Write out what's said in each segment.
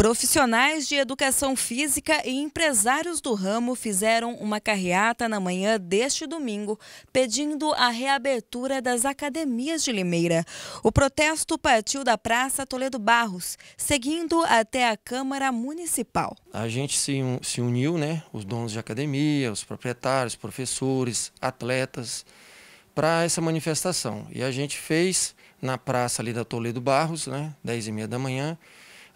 Profissionais de educação física e empresários do ramo fizeram uma carreata na manhã deste domingo, pedindo a reabertura das academias de Limeira. O protesto partiu da Praça Toledo Barros, seguindo até a Câmara Municipal. A gente se, se uniu, né, os donos de academia, os proprietários, professores, atletas, para essa manifestação. E a gente fez na praça ali da Toledo Barros, né, 10 e meia da manhã,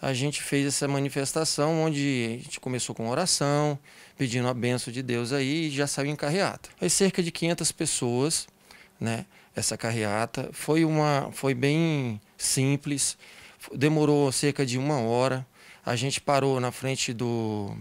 a gente fez essa manifestação onde a gente começou com oração, pedindo a benção de Deus aí e já saiu em carreata. Aí cerca de 500 pessoas, né? Essa carreata foi uma foi bem simples. Demorou cerca de uma hora. A gente parou na frente do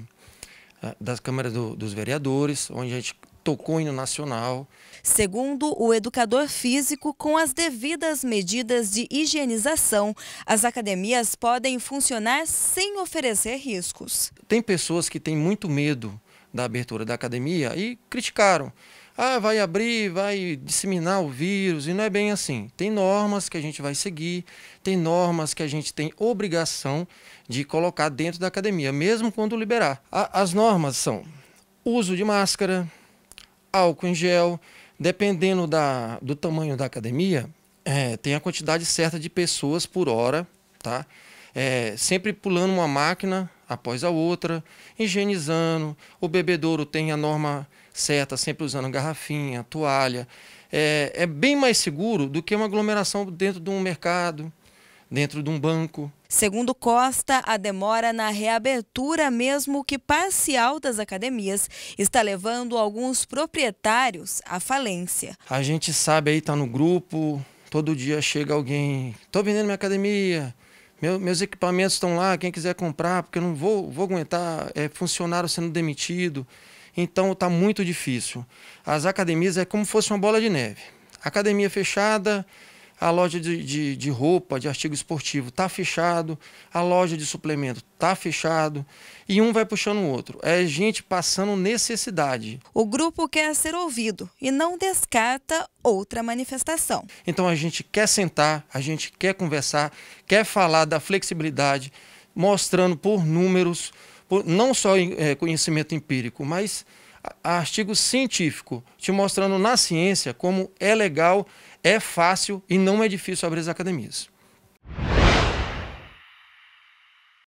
das câmaras do, dos vereadores, onde a gente tocou o hino nacional. Segundo o educador físico, com as devidas medidas de higienização, as academias podem funcionar sem oferecer riscos. Tem pessoas que têm muito medo da abertura da academia e criticaram. Ah, vai abrir, vai disseminar o vírus, e não é bem assim. Tem normas que a gente vai seguir, tem normas que a gente tem obrigação de colocar dentro da academia, mesmo quando liberar. A, as normas são uso de máscara, álcool em gel, dependendo da, do tamanho da academia, é, tem a quantidade certa de pessoas por hora, tá? É, sempre pulando uma máquina após a outra, higienizando. O bebedouro tem a norma certa, sempre usando garrafinha, toalha. É, é bem mais seguro do que uma aglomeração dentro de um mercado, dentro de um banco. Segundo Costa, a demora na reabertura, mesmo que parcial das academias, está levando alguns proprietários à falência. A gente sabe aí, está no grupo, todo dia chega alguém, estou vendendo minha academia, meu, meus equipamentos estão lá, quem quiser comprar, porque eu não vou, vou aguentar é, funcionário sendo demitido. Então está muito difícil. As academias é como fosse uma bola de neve. Academia fechada, a loja de, de, de roupa, de artigo esportivo está fechado, a loja de suplemento está fechado, e um vai puxando o outro. É gente passando necessidade. O grupo quer ser ouvido e não descarta outra manifestação. Então a gente quer sentar, a gente quer conversar, quer falar da flexibilidade, mostrando por números, por, não só é, conhecimento empírico, mas artigo científico te mostrando na ciência como é legal, é fácil e não é difícil abrir as academias.